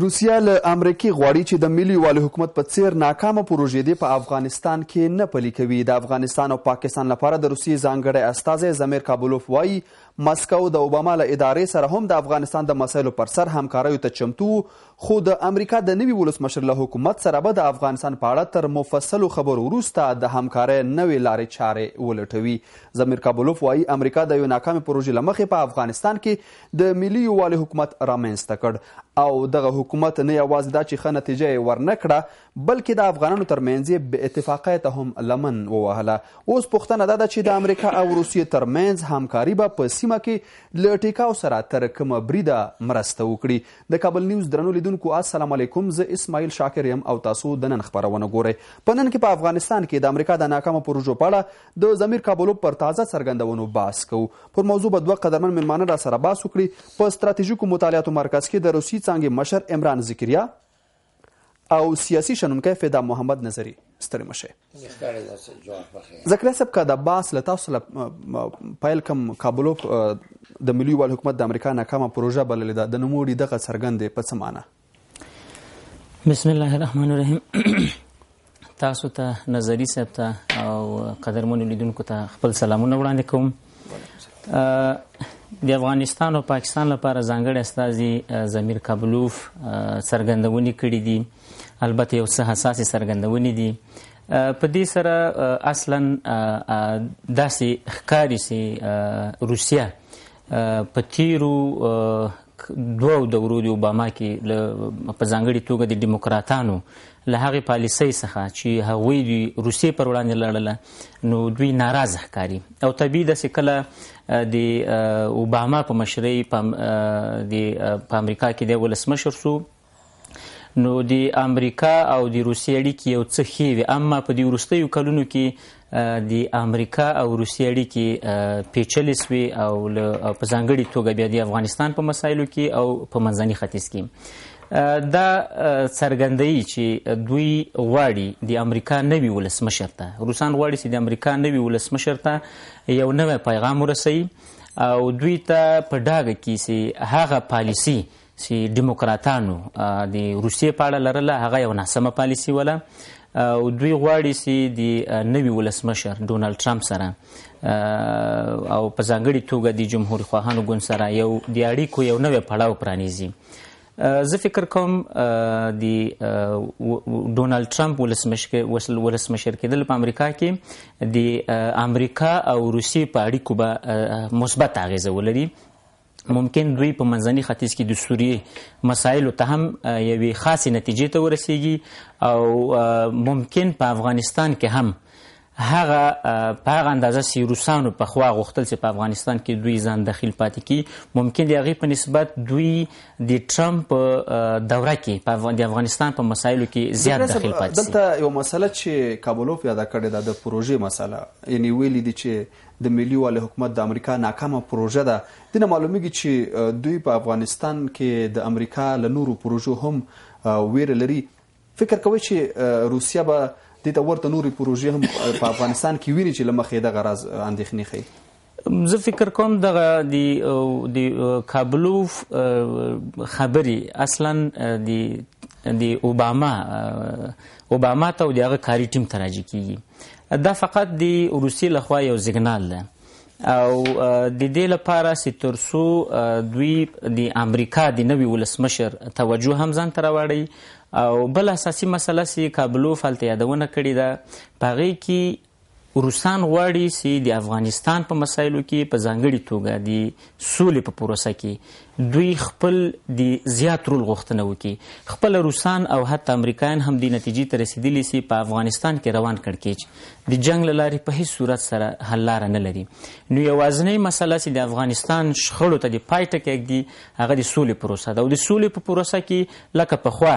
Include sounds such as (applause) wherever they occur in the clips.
روسیا له امریکای غواړي چې د ملي والي حکومت په څیر ناکامه پروژې دی په افغانستان کې نه پلي کوي د افغانستان او پاکستان لپاره د روسیې ځانګړی استازی زمیر کابلوف وایي مسکو د اوباما له ادارې سره هم د افغانستان د مسایلو پر سر همکاریو ته چمتو خو د امریکا د نوي ولسمشر له حکومت سره به د افغانستان په اړه تر مفصلو خبرو وروسته د همکارۍ نوې لارې چارې ولټوي زمیر کابلوف وایي امریکا د یو ناکامې پروژې لمخې په افغانستان کې د ملي یووالي حکومت رامنځته کړ او دغه حکومت نه یوازې دا چې ښه نتیجه یې ورنکړه بلکې د افغانانو ترمنځ به اتفاقیت هم لمن ووهله اوس پوښتنه ده چې د امریکا او روسیې ترمنځ همکاري به په سیمه کې له ټیکاو سره تر کومه بریده مرسته وکړي د کابل نیوز درنو لیدونکو السلام علیکم زه اسماعیل شاکر یم او تاسو د نن خبرونه ګورئ په نن کې په افغانستان کې د امریکا د ناکامه پروژو په اړه د زمیر کابلو پر تازه څرګندونو باس کوو پر موضوع به دوه قدرمن مېلمانه را سره باس وکړي په ستراتیژیکو مطالعاتو مرکز کې د روسي څانګې مشر عمران ذکریا او سیاسي شنونکي فدا محمد نظری ستړي مشه زکریا صاحب کا د باس لتا وسله پایل کم کابلو د ملي وال حکومت د امریکا ناکامه پروژه بلل ده د نموړي دغه سرګند په سمانه بسم الله الرحمن الرحیم (clears throat) تاسو ته نظری صاحب ته او قدرمن لیدونکو ته خپل سلامونه وړاندې کوم د افغانستان او پاکستان لپاره ځانګړی استاذي زمیر کابلوف سرګندونی کړی دي البته یو څه حساسې سرګندونې دي په دې سره اصلا داسې ښکاری سي روسیا په تیرو دوه دورو د اوباما کې په ځانګړي توګه د دیموکراتانو له هغې پالیسۍ څخه چې هغوی د روسیې پر وړاندې لړله نو دوی ناراضه ښکاري او طبیعي داسې کله د اوباما په مشرۍ په امریکا کې د ولسمشر شو نو د امریکا او د روسیې اړیکې یو څه ښې وي اما په دې وروستیو کلونو کې د امریکا او روسیې اړیکې پیچلې سوي او په ځانګړي توګه بیا د افغانستان په مسایلو کې او په منځني ختیځ کې دا څرګندوي چې دوی غواړي د امریکا نوي ولسمشر ته روسان غواړي چې د امریکا نوي ولسمشر ته یو نوی پیغام ورسوي او دوی ته په ډاګه کې سي هغه پالیسی چې دیموکراتانو د روسیې په اړه لرله هغه یو ناسمه پالیسی ولا او دوی غواړي چې د نوي ولسمشر ډونالد ترامپ سره او په ځانګړي توګه د جمهور خواهانو ګوند سره یو د اړیکو یو نوی پړاو پرانیزي زه فکر کوم د ډونالد ترامپ ولسمشر ولسمشر کېدل په امریکا کې د امریکا او روسي په اړیکو به مثبت اغیزه ولري ممکن دوی په منځني ختیځ کې د سوریې مسایلو ته هم یوې خاصې نتیجې ته ورسیږي او ممکن په افغانستان کې هم هغه په هغه اندازه سی روسانو په خوا غوښتل چې په افغانستان کې دوی ځان دخیل پاتې کی ممکن دی هغه په نسبت دوی د ټرمپ دوره کې په افغانستان په مسایلو کې زیات دخیل پاتې دلته یو مسله چې کابلوف یاد کړی دا د پروژې مسله یعنی ویلي دي چې د ملي والي حکومت د امریکا ناکامه پروژه ده د معلومیږي چې دوی په افغانستان کې د امریکا له نورو پروژو هم ویره لري فکر کوي چې روسیا به دي ته ورته نوري پروژې هم په افغانستان کې ویني چې لمخې د غراز اندېخنې خي زه فکر کوم د د کابلوف خبري اصلا د د اوباما اوباما ته د هغه کاری ټیم ته راځي کیږي دا فقط د روسي لخوا یو سیګنال ده او د دې لپاره چې ترسو دوی د امریکا د نوي ولسمشر توجه هم ځان ته راوړي او بل اساسي مسله سي کابلوف هلته یادونه کړې ده په غي کې روسان غواړي سي د افغانستان په مسایلو کې په ځانګړي توګه د سولې په پروسه کې دوی خپل د زیات رول غوښتنه وکړي خپل روسان او حتی امریکایان هم د نتیجې ته رسیدلی سي په افغانستان کې روان کړکېچ د جنگ لارې په هیڅ صورت سره حل لار نه لري نو یوازنۍ مسله سي د افغانستان شخړو ته د پایټ کې دی هغه د سولې پروسه ده او د سولې په پروسه کې لکه په خوا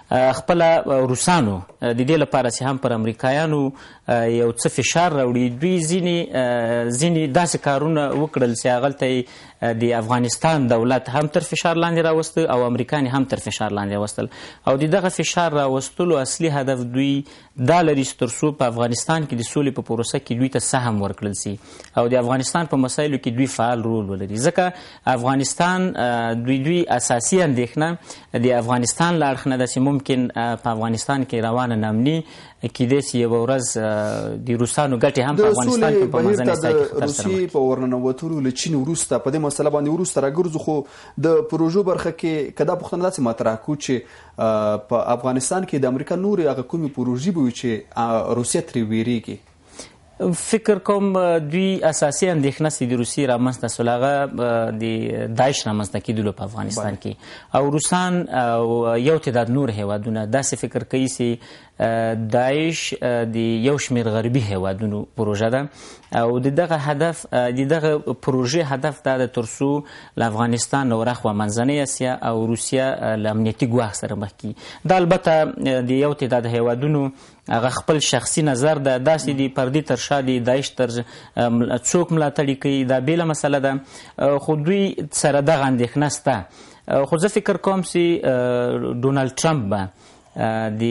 خپل روسانو د دې لپاره چې هم پر امریکایانو یو څه فشار راوړي دوی ځینی ځینی داسې کارونه وکړل چې هغه ته د افغانستان دولت هم تر فشار لاندې راوست او امریکایان هم تر فشار لاندې راوستل او د دغه فشار راوستلو اصلي هدف دوی دا لري چې تر څو په افغانستان کې د سولې په پروسه کې دوی ته سهم ورکړل شي او د افغانستان په مسایلو کې دوی فعال رول ولري ځکه افغانستان دوی دوی اساسي اندېښنه د افغانستان لارښنه د سیمون ممکن په افغانستان کې روانه نامني کې د سی ورځ د روسانو ګټه هم په افغانستان کې په منځنۍ ساحه کې روسي په ورننوتلو ل چین وروسته په دې مسله باندې وروسته راګرځو خو د پروژو برخه کې کدا پښتنه داسې مطرح کو چې په افغانستان کې د امریکا نور هغه کومې پروژې بوي چې روسیه تری ویریږي فکر کوم دوی اساسي اندېښنه سي د روسي رامنځته سولغه د داعش رامنځته کیدلو په افغانستان کې او روسان او یو تعداد نور هیوادونه داسې فکر کوي سي داعش د یو شمیر غربي هیوادونو پروژه ده او د دغه هدف د دغه پروژې هدف دا د ترسو ل افغانستان نورخ و منځنۍ اسیا او روسیا ل امنیتي ګواښ سره مخ کی دا البته د یو تعداد هیوادونو هغه خپل شخصي نظر د داسې دی پردي تر شا دی دایش تر څوک ملاتړ کوي دا بیله مسله ده خو دوی سره دغه اندېښنه سته خو زه فکر کوم چې ډونالد ټرمپ به د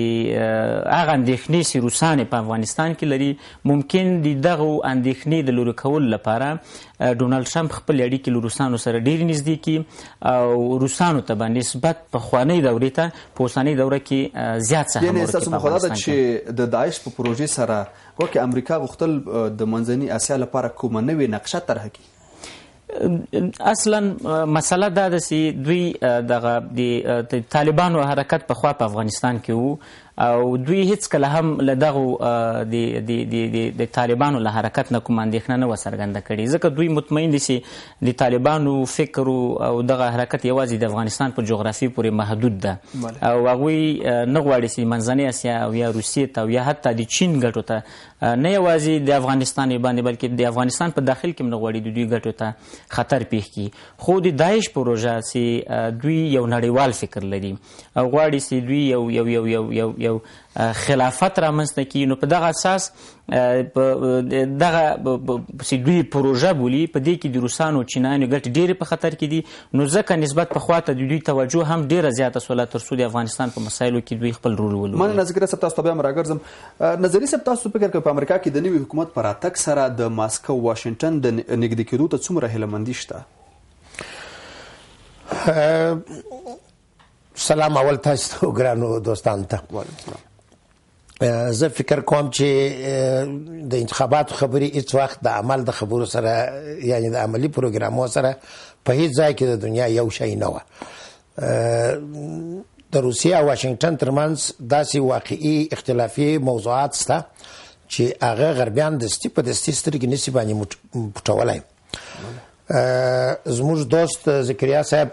هغه اندېښنې چې روسان په افغانستان کې لري ممکن د دغه اندېښنې د لوري کول لپاره ډونالډ ټرمپ خپل اړیکې له روسانو سره ډیر نږدې کی او روسانو ته باندې نسبت په خوانې دورې ته په اوسنۍ دوره کې زیات څه یعنی تاسو مخاله ده چې د داعش په پروژې سره وکه امریکا غوښتل د منځنی اسیا لپاره کوم نوې نقشه طرح کړي اصلا مسله دا ده چې دوی دغه د طالبانو حرکت په خوا په افغانستان کې وو او دوی هیڅ کله هم له دغه د د د طالبانو له حرکت نه کوم اندېښنه نه وسرګند کړي ځکه دوی مطمئن دي چې د طالبانو فکر او دغه حرکت یوازې د افغانستان په جغرافي پورې محدود ده او هغه نه غواړي چې منځنۍ اسیا او یا روسیې ته او یا حتی د چین ګټو ته نه یوازې د افغانستان باندې بلکې د افغانستان په داخل کې نه غواړي د دوی ګټو ته خطر پیښ کړي خو د داعش پروژه سي دوی یو نړیوال فکر لري او غواړي سي دوی یو یو یو یو یو خلافت رامنځته کی نو په دغه اساس دغه چې دوی پروژه بولی په دې کې د روسانو چینایانو ګټ ډېر په خطر کې دي نو ځکه نسبت په خواته د دوی توجه هم ډېره زیاته سوله تر څو د افغانستان په مسایلو کې دوی خپل رول ولوبوي من نظر سب تاسو ته راګرځم نظری سب تاسو فکر کوي په امریکا کې د نوي حکومت پر اتک سره د ماسکو واشنگټن د نګدې کېدو ته څومره هلمندي شته سلام اول تاسو ته (laughs) ګرانو دوستان ته زه فکر کوم چې د انتخاباتو خبرې هیڅ وخت د عمل د خبرو سره یعنی د عملی پروګرامو سره په هیڅ ځای کې د دنیا یو شی نه و د روسیې او واشنگټن ترمنځ داسې واقعي اختلافي موضوعات شته چې هغه غربیان د ستې په دستي سترګې نسی باندې پټولای زموږ دوست زکریا صاحب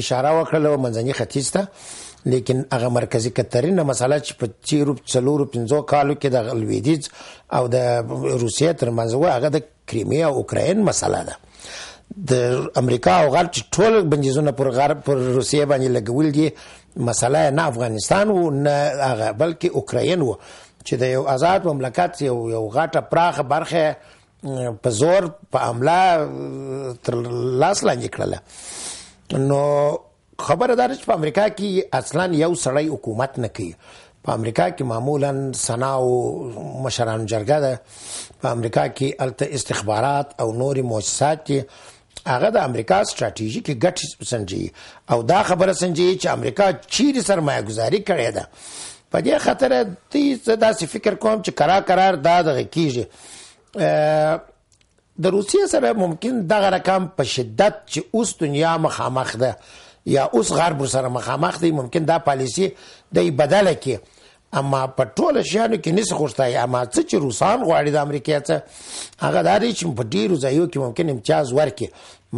اشاره وکړه له منځني ختیځ ته لیکن هغه مرکزی کترینه مسله چې په چیرو څلورو پنځو کالو کې د لویدیز او د روسیې تر منځ هغه د کریمیا او اوکراین مسله ده د امریکا او غرب ټول بندیزونه پر غرب پر روسیې باندې لګول دي مسله نه افغانستان وو نه هغه بلکې اوکراین وو چې د یو آزاد مملکت یو یو غاټه پراخه برخه په زور په عمله تر لاس لاندې کړله نو خبره دار چې په امریکا کې اصلا یو سړی حکومت نه کوي په امریکا کې معمولا سنا او مشران جرګه ده په امریکا کې الته استخبارات او نوري مؤسسات کې هغه د امریکا ستراتیژیک ګټ سنجي او دا خبره سنجي چې امریکا چیرې سرمایه گذاري کړې ده په دې خاطر دې زدا فکر کوم چې کرا قرار دا دغه کیږي د روسیې سره ممکن دغه رقم په شدت چې اوس دنیا مخامخ ده یا اوس غرب سره مخامخ دی ممکن دا پالیسی د بدله کې اما په ټوله شیانو کې نس خوشتای اما څه چې روسان غواړي د امریکا څخه هغه داري چې په ډیرو ځایو کې ممکن امتیاز ورکړي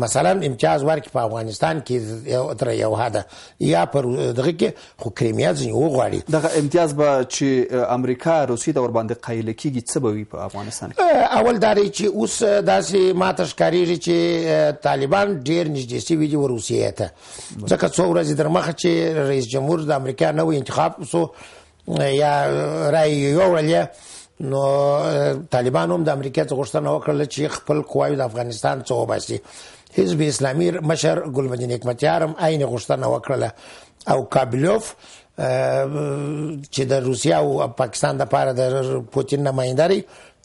مثلا امتیاز ورکړي په افغانستان کې یو تر یو هدا یا پر دغه کې خو کریمیا ځنی وغواړي دغه امتیاز به چې امریکا روسي د ورباندې قایل کیږي څه به وي په افغانستان کې اول داري چې اوس داسې ماته ښکاریږي چې طالبان ډیر نږدې شوی دي روسیې ته ځکه څو ورځې درمخه چې رئیس جمهور د امریکا نوې انتخاب وسو یا رای یوړلې نو طالبان هم د امریکا څخه غوښتنه وکړه چې خپل قواوی د افغانستان څخه وباسي حزب اسلامي مشر ګل مدین حکمتیار هم عین غوښتنه وکړه او کابلوف چې د روسیا او پاکستان د پاره د پوتین نمائنداري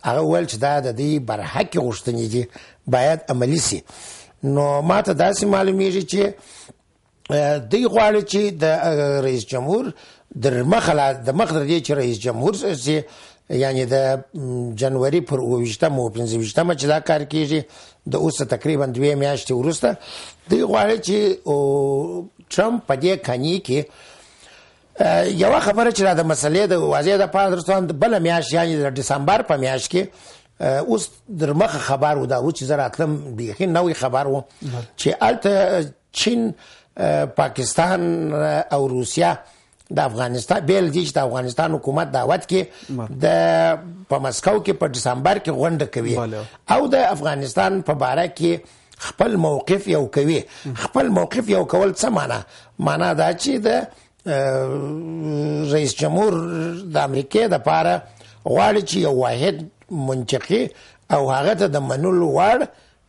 هغه ول چې دا د دې برحق غوښتنې دي باید عملی سي نو ماته داسې معلومیږي چې دوی غواړي چې د رئیس جمهور در مخلا د مخ د دې چې رئیس جمهور سي یعنی د جنوري پر 28 مو 15 مچ دا کار کیږي د اوس تقریبا دوه میاشتې ورسته دی غواړي چې ترامپ په دې کني کې یو خبره چې د مسلې د واضح د پاره درسته د بل میاشت یعنی د دسمبر په میاشت کې اوس درمخه خبر و دا و چې زه راتلم بیخي نوې خبر و چې الته چین پاکستان او روسیا د افغانستان بیل دي چې د افغانستان حکومت دعوت کې د په مسکو کې په دسمبر کې غونډه کوي او د افغانستان په باره کې خپل موقف یو کوي خپل موقف یو کول څه معنا معنا دا چې د رئیس جمهور د امریکای د پاره غواړي چې یو واحد منطقي او هغه ته د منلو وړ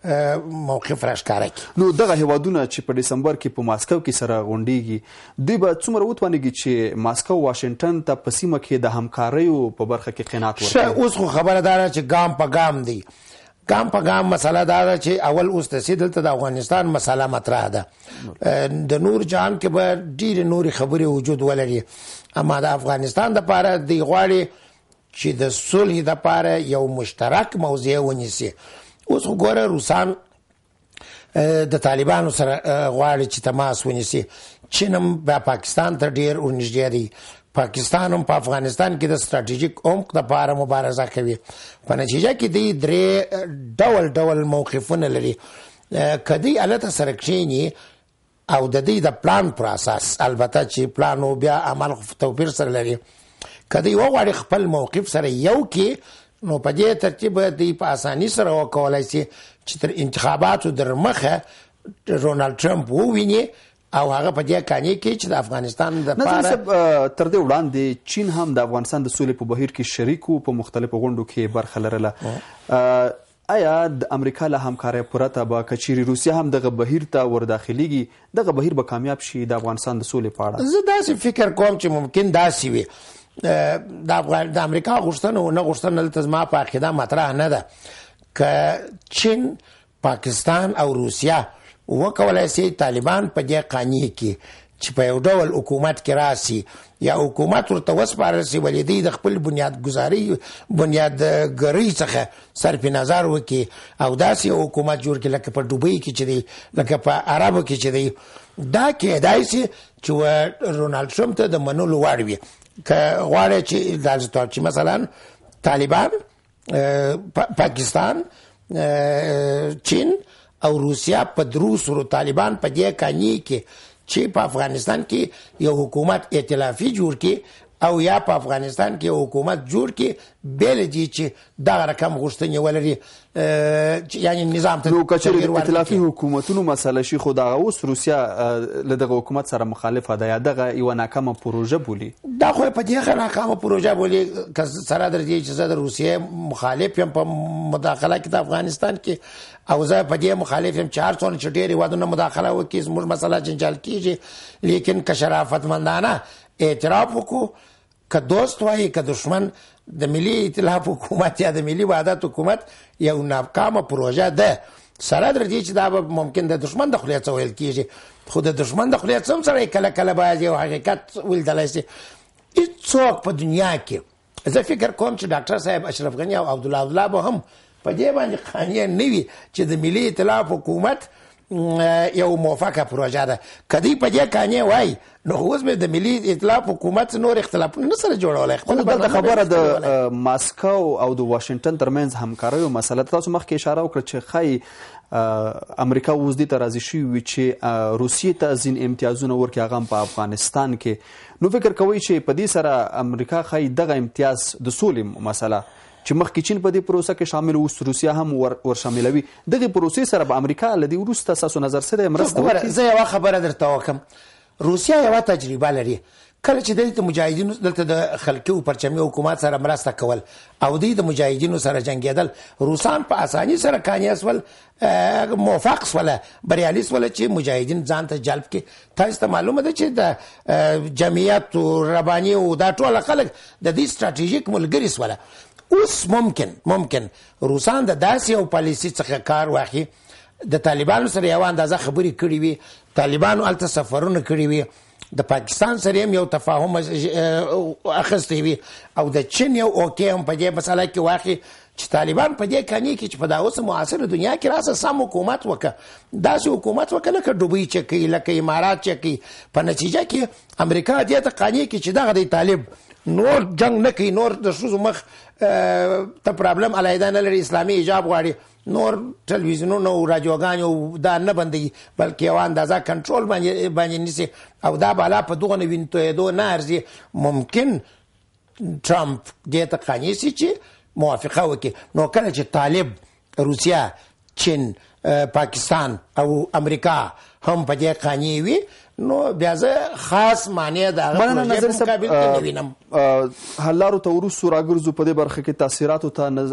موقف راښکاره کی نو دغه هوادونه چې په دسمبر کې په ماسکو کې سره غونډيږي دوی به څومره وتوانیږي چې ماسکو واشنگټن ته پسیمه کې د همکاریو په برخه کې قناعت ورکړي اوس خو خبردار چې ګام په ګام دی ګام په ګام مسله دا ده چې اول اوس د سیدلته د افغانستان مسله مطرح ده د نور جام کې به ډېر نوري خبرې وجود ولري اما د افغانستان د لپاره دی غواړي چې د صلح لپاره یو مشترک موضوع ونیسي اوس وګوره روسان د طالبانو سره غواړي چې تماس ونیسي چین هم په پاکستان ته ډیر ورنږدې دی پاکستان هم په افغانستان کې د ستراتیژیک عمق لپاره مبارزه کوي په نتیجه کې د درې ډول ډول موقفونه لري کدی الته سره کښینی او د دې د پلان پروسس البته چې پلان او بیا عمل توپیر سره لري کدی وغواړي خپل موقف سره یو کې نو په دې ترتیب د په اساني سره وکولای شي چې تر انتخاباتو در مخه رونالد ترامپ وویني او هغه په دې کاني کې چې د افغانستان د پاره تر دې وړاندې چین هم د افغانستان د سولې په بهیر کې شریکو په مختلفو غونډو کې برخه لرله آیا د امریکا له همکارۍ پرته به کچيري روسیا هم دغه بهیر ته ورداخليږي دغه بهیر به کامیاب شي د افغانستان د سولې په اړه زه داسې فکر کوم چې ممکن داسې وي د امریکا غوښتنه او نه غوښتنه لته ما په عقیده مطرح نه ده ک چین پاکستان او روسیا وکولای شي طالبان په دې قانې کې چې په یو ډول حکومت کې راسي یا حکومت ورته وسپارل شي ولې دی د خپل بنیاد ګزاري بنیاد ګری څخه صرف نظر وکي او داسې حکومت جوړ کړي لکه په دوبۍ کې چې دی لکه په عربو کې چې دی دا کېدای شي چې رونالد شوم ته د منلو وړ وي که غواړي چې د چې مثلا طالبان پا پاکستان چین او روسیا په درو سره طالبان په دې کاني کې چې په افغانستان کې یو حکومت ائتلافي جوړ کړي او یا په افغانستان کې حکومت جوړ کې بیل دي چې دا رقم غوښتنې ولري یعنی نظام ته نو کچېر ائتلافي حکومتونو مسله شي خو دا اوس روسیا له دغه حکومت سره مخالفه ده یا دغه یو ناکامه پروژه بولی دا خو په دې خلک ناکامه پروژه بولی که سره در دې چې زه د روسیې مخالف یم په مداخله کې د افغانستان کې او زه په دې مخالف یم چې هر څون چې ډېر وادونه مداخله وکړي زموږ مسله جنجال کیږي لیکن که شرافتمندانه اعتراف وکړو که دوست وای که دشمن د ملي ائتلاف حکومت یا د ملي وحدت حکومت یو ناکامه پروژه ده سره در دې چې دا ممکن د دشمن د خلیه ویل کیږي خو د دشمن د خلیه څوم سره کله کله باید یو حقیقت ولدلای شي هیڅوک په دنیا کې زه فکر کوم چې ډاکټر صاحب اشرف غنی او عبد الله عبد الله هم په دې باندې قانع نه وي چې د ملي ائتلاف حکومت یو موافقه پروژه ده کدی په دې کانه وای نو اوس مې د ملي ائتلاف حکومت نور اختلاف نه سره جوړولای خپل د خبره د ماسکو او د واشنگټن ترمنځ همکاري او مسله تاسو مخکې اشاره وکړه چې خای امریکا اوس دې تر راضي شي چې روسیې ته ځین امتیازونه ورکړي هغه په افغانستان کې نو فکر کوي چې په دې سره امریکا خای دغه امتیاز د سولې مسله چې مخکې چین په دې پروسه کې شامل وو روسیا هم ور, ور شاملوي دغه پروسې سره به امریکا لدی وروسته تاسو نظر سره مرسته وکړي زه یو خبره درته وکم روسیا یو تجربه لري کله چې دلته مجاهدینو دلته د خلکو پرچمی حکومت سره مرسته کول او د مجاهدینو سره جنگیدل روسان په اساني سره کانیسول موفق سول بریالیس ول چې مجاهدین ځان ته جلب کړي تاسو ته معلومه ده چې د جمعیت ربانی او دا ټول خلک د دې ستراتیژیک ملګری سول اوس ممکن ممکن روسان د داسې او پالیسی څخه کار واخی د طالبانو سره یو اندازه خبرې کړې وي طالبانو الته سفرونه کړې وي د پاکستان سره یو تفاهم اخستې وي او د چین یو اوکی هم په دې مسله کې واخی چې طالبان په دې کانی کې چې په دا اوس معاصره دنیا کې راسه سم حکومت وکړه داسې حکومت وکړه لکه دوبۍ چې کوي لکه امارات چې کوي په نتیجه کې امریکا دې ته قانې کې چې دغه طالب نور جنگ نه کوي نور د شوزو مخ ته پرابلم علایده نه لري اسلامي ایجاب غواړي نور ټلویزیونونه او راډیوګان او دا نه بندي بلکې یو اندازه کنټرول باندې باندې نیسي او دا بالا په دغه نوین تویدو نه ارزي ممکن ټرمپ دې ته قانې سي چې موافقه وکړي نو کله چې طالب روسیا چین پاکستان او امریکا هم په دې قانی وي نو بیا زه خاص معنی دا مننه نظر سب وینم حلارو ته ورسو راګرځو په دې برخه کې تاثیرات ته نز...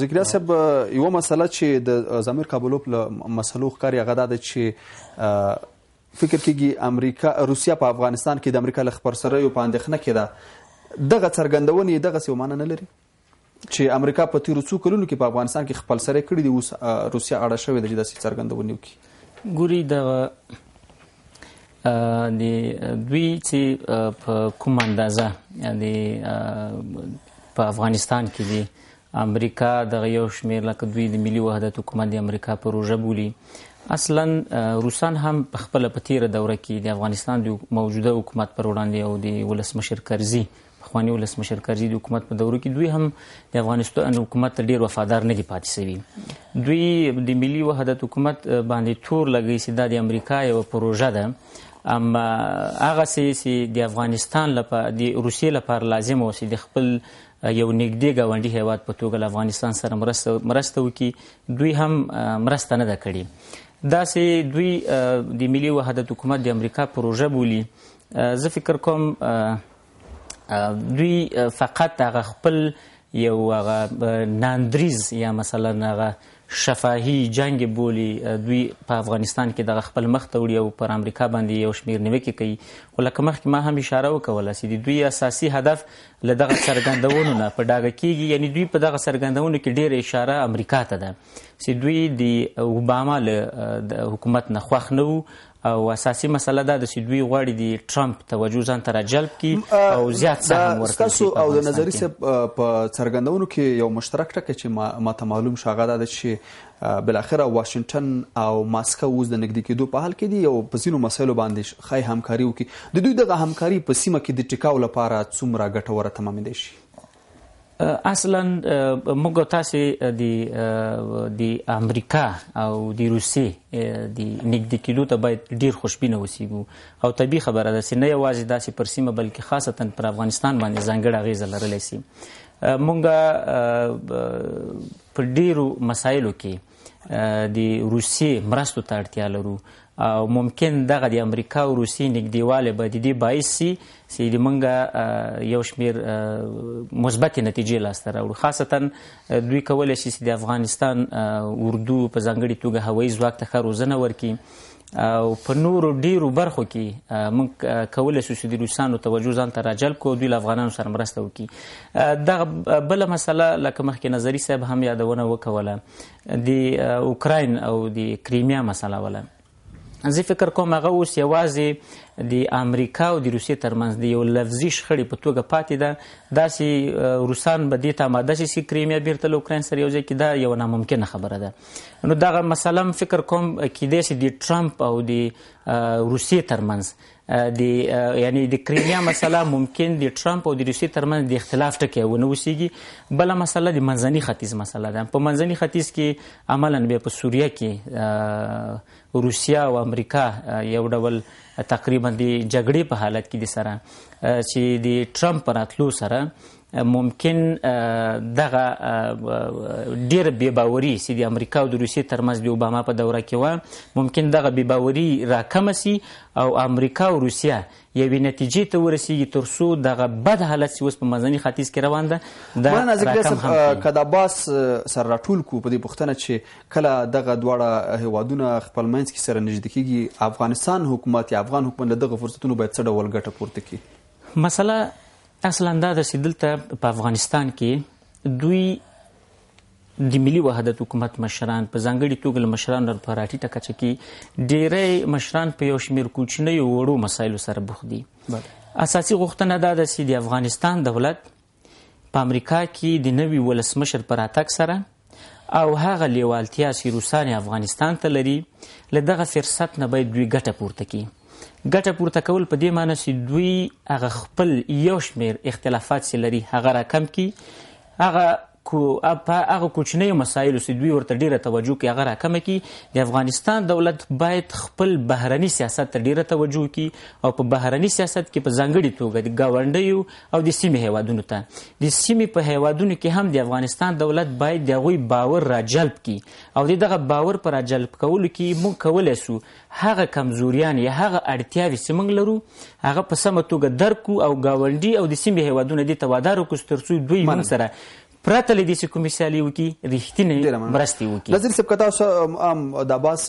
ذکریا صاحب یو مسله چې د زمیر کابلوپ له مسلو ښکاری غدا ده چې فکر کېږي امریکا روسیا په افغانستان کې د امریکا لخبر سره یو پاندښنه کې ده دغه څرګندونې دغه سیمانه نه لري چې امریکا په تیرو څو کلونو کې په افغانستان کې خپل سره کړی دی اوس روسیا اړه شوې ده چې داسې څرګندونه وکړي ګوري د د دوی چې په کوم اندازه یعنی په افغانستان کې دی امریکا د یو شمیر لکه دوی د ملي وحدت حکومت د امریکا پروژه بولی اصلا روسان هم په خپل پتیره دوره کې د افغانستان د موجوده حکومت پر وړاندې او د ولسمشر کرزي پخوانی ولسمشر کرزي د حکومت په دورو کې دوی هم د افغانستان حکومت ډیر وفادار نه دي پاتې شوی دوی د ملي وحدت حکومت باندې تور لګی چې د امریکا یو پروژه ده اما هغه سیاسي د افغانستان لپاره د روسیې لپاره لازم اوسي د خپل یو نګدي غونډي هیواد په توګه افغانستان سره مرسته مرسته وکي دوی هم مرسته نه ده کړې دا سي دوی د ملي وحدت حکومت د امریکا پروژه بولی زه فکر کوم دوی فقط هغه خپل یو هغه ناندریز یا مثلا هغه شفاهي جنگ بولی دوی په افغانستان کې د خپل مخ ته وړي او پر امریکا باندې یو شمیر نیوکې کوي ولکه مخکې ما هم اشاره وکوله چې دوی اساسي هدف لدغه سرګندونو نه په ډاګه کیږي یعنی دوی په دغه سرګندونو کې ډیره اشاره امریکا ته ده چې دوی د اوباما له حکومت نه خوښ نه او اساسي مسله دا ده چې دوی غواړي د ټرمپ توجه ځان ته راجلب کړي او زیات سهم ورکړي تاسو او د نظری سه په څرګندونو کې یو مشترک ټکی چې ما ته معلوم شاغه ده چې بل اخره واشنگټن او ماسکو اوس د نګدي کېدو په حال کې دي او په ځینو مسایلو باندې خای همکاري وکړي د دوی دغه همکاري په سیمه کې د ټیکاو لپاره څومره ګټوره تمامې دي شي اصلا موږ تاسو د د امریکا او د روسي د نګد کېدو ته باید ډیر خوشبینه اوسېګو او طبي خبره ده چې نه یوازې داسې پر سیمه بلکې خاصتا پر افغانستان باندې ځنګړه غیزه لرلی سي موږ په ډیرو مسایلو کې د روسي مرستو ته اړتیا لرو او ممکن دغه د امریکا او روسي نږدېواله به د دې باعث سي چې موږ یو شمیر مثبت نتیجې لاسته راوړو خاصتا دوی کولای شي چې د افغانستان اردو په ځانګړي توګه هوایي ځواک ته خروزنه ورکړي او په نورو ډیرو برخو کې موږ کولای شو چې د روسانو توجه ځان ته راجلب کړو دوی له افغانانو سره مرسته وکړي دغه بل مسله لکه مخکې نظری صاحب هم یادونه وکوله د اوکراین او د کریمیا مسله ولا زه فکر کوم هغه اوس یوازې د امریکا او د روسیې ترمنځ د یو لفظي شخړې په توګه پاتې ده داسې روسان به دې ته آماده شي چې کریمیا بیرته له اوکراین سره یو ځای کې دا یو ناممکنه خبره ده نو دغه مثلا فکر کوم کې د ټرمپ او د روسیې ترمنځ د یعنی د کریمیا مسله ممکن د ټرمپ او د روسي ترمنځ د اختلاف ټکی ونه وسیږي بل مسله د منځني ختیځ مسله ده په منځني ختیځ کې عملاً به په سوریه کې روسیا او امریکا یو ډول تقریبا د جګړې په حالت کې دي سره چې د ټرمپ راتلو سره ممکن دغه ډیر بې باوري چې د امریکا او د روسیې ترمنځ د اوباما په دوره کې وه ممکن دغه بې باوري راکمه سي او امریکا او روسیا یوې نتیجې ته ورسیږي تر څو دغه بد حالت چې اوس په منځني ختیځ کې روان ده دا راکم که د عباس سره راټول کو په دې پوښتنه چې کله دغه دواړه هیوادونه خپل منځ کې سره نږدې کیږي افغانستان حکومت یا افغان حکومت دغه فرصتونو باید څه ډول ګټه پورته کړي مسله اصلا دا د سیدلته په افغانستان کې دوی د ملي وحدت حکومت مشران په ځنګړي توګه مشران در پراټي ټکا چې ډېری مشران په یو شمیر کوچنی وړو مسایلو سره بوخت دي اساسي غوښتنه دا ده چې د افغانستان دولت په امریکا کې د نوي ولسمشر پراتک سره او هغه لیوالتیا چې روسان افغانستان ته لري لدغه فرصت نه باید دوی ګټه پورته کړي ګټه پورته کول په دې معنی چې دوی هغه خپل یو شمیر اختلافات لري هغه راکم کی هغه کو په هغه کوچنی مسایلو چې دوی ورته ډیره توجه کوي هغه راکمه کی د افغانستان دولت باید خپل بهرنی سیاست ته ډیره توجه کوي او په بهرنی سیاست کې په ځنګړي توګه د گاونډیو او د سیمې هیوادونو ته د سیمې په هیوادونو کې هم د افغانستان دولت باید د غوي باور راجلب کړي او دغه باور پر راجلب کولو کې موږ کولای شو هغه کمزوریان یا هغه اړتیاوې چې موږ لرو هغه په سمه توګه درکو او گاونډي او د سیمې هیوادونو د توادارو کوسترڅو دوی موږ سره پرته لدې چې کومې سیالي وکي رښتینې مرستې وکي نظر سب کتا اوس د عباس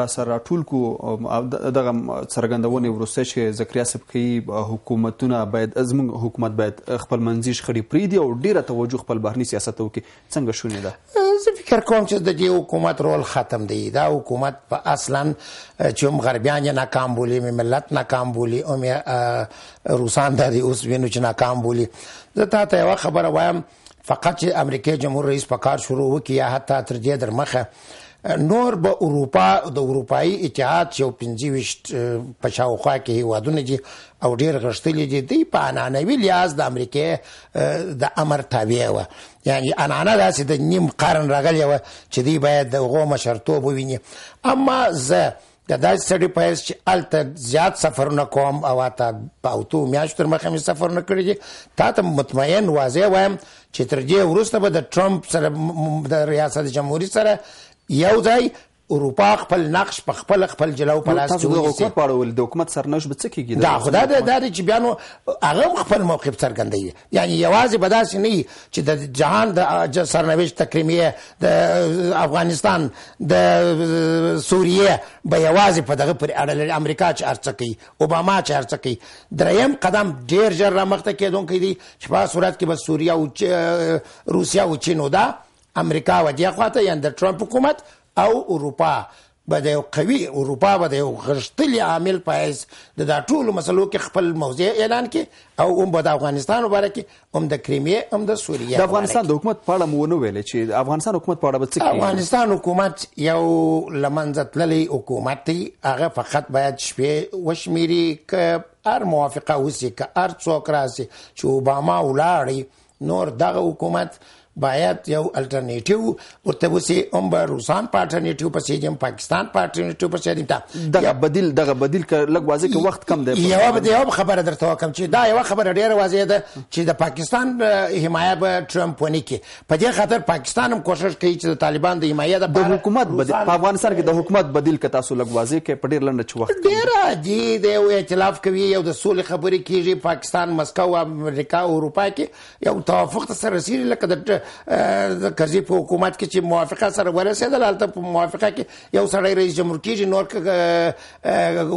را سره راټول کو دغه څرګندونه ورسته چې زکریا سب کوي حکومتونه باید ازمن حکومت باید خپل منځي شخړې پری دی او ډیره توجه خپل بهرني سیاست وکي څنګه شونه ده زه فکر کوم چې د دې حکومت رول ختم دی دا حکومت په اصلا چې هم غربیان نه ناکام بولی ملت ناکام بولی او روسان د اوس وینو چې ناکام بولی زه تا ته یو خبره وایم فقط چې امریکای جمهور رئیس په کار شروع وکړي یا حتی تر دې در مخه نور به اروپا د اروپאי اتحاد یو 25 په شاوخوا کې هیوادونه دي او ډیر غشتلې دي د په انانوي لیاز د امریکای د امر تابع و یعنی انانه داسې د نیم قرن راغلی و چې دی باید د غو مشرتوب وویني اما زه د داس سټډي پایس چې الته زیات سفر نه کوم او تا پاوتو میاشت تر مخه سفر نه کړی تا ته مطمئن واضح وایم چې تر دې وروسته به د ټرمپ سره د ریاست جمهوریت سره یو ځای اروپا خپل نقش په خپل خپل جلاو په لاس کې وي تاسو په اړه د حکومت سرنوشت به څه کېږي دا خدای دا د چې بیانو هغه خپل موقف څرګندوي یعنی یوازې بداس نه چې د جهان د سرنوشت تکریمیه د افغانستان د سوریه به یوازې په دغه پر اړه امریکا چې ارڅ کوي اوباما چې ارڅ کوي دریم قدم ډیر جر مخته کېدونکې دي چې په صورت کې به سوریه او روسیا او چین او دا امریکا و دی خواته یان د ټرمپ حکومت او اروپا به د یو قوي اروپا به د یو غشتلي عامل پایز د دا ټولو مسلو کې خپل موضع اعلان کړي او هم به د افغانستان مبارک هم د کریمې هم د سوریه د افغانستان د حکومت په اړه مونږ ویل چې د افغانستان حکومت په اړه به څه کوي افغانستان حکومت یو لمنځه تللی حکومت دی هغه فقط باید شپې وشمیري ک ار موافقه وسی ک ار څوک راسي چې اوباما ولاړی نور دغه حکومت باید یو الټرنیټیو ورته وسی هم به روسان په الټرنیټیو پسې جن پاکستان په الټرنیټیو پسې دي دا بدیل دغه بدیل ک لګ واځي ک وخت کم دی یو به یو خبره درته کوم چې دا یو خبره ډیره واځي ده چې د پاکستان حمایت به ټرمپ ونی کی په دې خاطر پاکستان هم کوشش کوي چې د طالبان د حمایت د حکومت په افغانستان کې د حکومت بدیل ک تاسو لګ واځي ک په ډیر لنډ وخت ډیره دی د یو ائتلاف کوي یو د سولې خبرې کیږي پاکستان مسکو امریکا او اروپا کې یو توافق ته رسیدل لکه د د قضیه په حکومت کې چې موافقه سره ورسېدل البته په موافقه کې یو سړی رئیس جمهور کیږي نور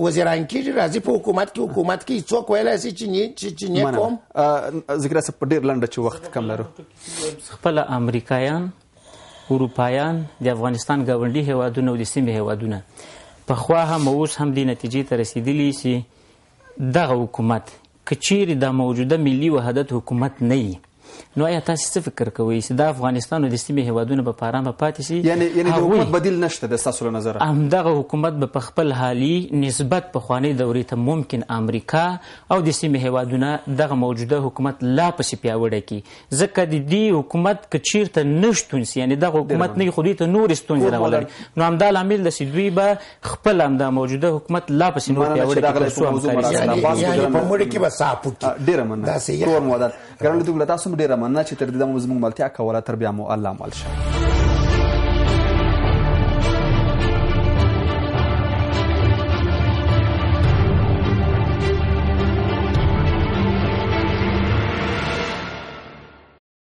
وزیران کیږي راځي په حکومت کې حکومت کې څوک ویلای شي چې نه چې نه کوم ذکر سره په ډیر لنډ چې وخت کم لرو خپل امریکایان اروپایان د افغانستان ګاونډي هیوادونو د سیمې هیوادونه په خوا هم اوس هم د نتیجې ته رسیدلی شي دغه حکومت کچیر د موجوده ملي وحدت حکومت نه نو آیا تاسو څه فکر کوئ چې د افغانستان او د سیمې هیوادونو به په آرامه پاتې شي یعنی یعنی د حکومت بدیل نشته د تاسو له نظره همدغه حکومت به په خپل حالي نسبت په خواني دورې ته ممکن امریکا او د سیمې هیوادونه دغه موجوده حکومت لا پسې پیاوړی کی ځکه د دې حکومت کچیر ته نشتون سي یعنی دغه حکومت نه خودي ته نور ستونزې راولري نو همدا لامل د سیدوی به خپل همدا موجوده حکومت لا پسې نور پیاوړی کوي یعنی په مړ کې به صاحب ډیر مننه دا سي کور مودل ګرانو دغه تاسو ډیره مننه چې تر دې دمه زموږ ملتیا کوله تر بیا مو الله مل شه